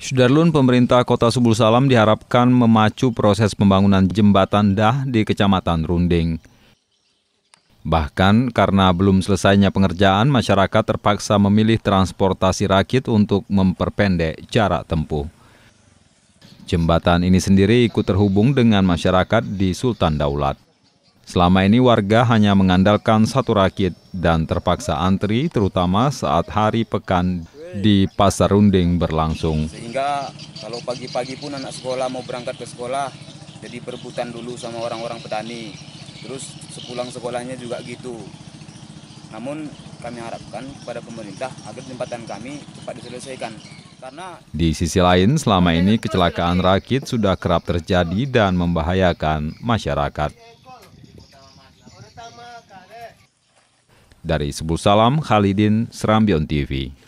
Sudarlun, pemerintah kota Subul Salam diharapkan memacu proses pembangunan jembatan dah di Kecamatan Runding. Bahkan karena belum selesainya pengerjaan, masyarakat terpaksa memilih transportasi rakit untuk memperpendek jarak tempuh. Jembatan ini sendiri ikut terhubung dengan masyarakat di Sultan Daulat. Selama ini warga hanya mengandalkan satu rakit dan terpaksa antri terutama saat hari pekan di Pasar Runding berlangsung. Sehingga kalau pagi-pagi pun anak sekolah mau berangkat ke sekolah, jadi perebutan dulu sama orang-orang petani. Terus sepulang sekolahnya juga gitu. Namun kami harapkan kepada pemerintah agar jembatan kami cepat diselesaikan. Karena di sisi lain, selama ini kecelakaan rakit sudah kerap terjadi dan membahayakan masyarakat. Dari Sebul Salam, Khalidin, Serambion TV.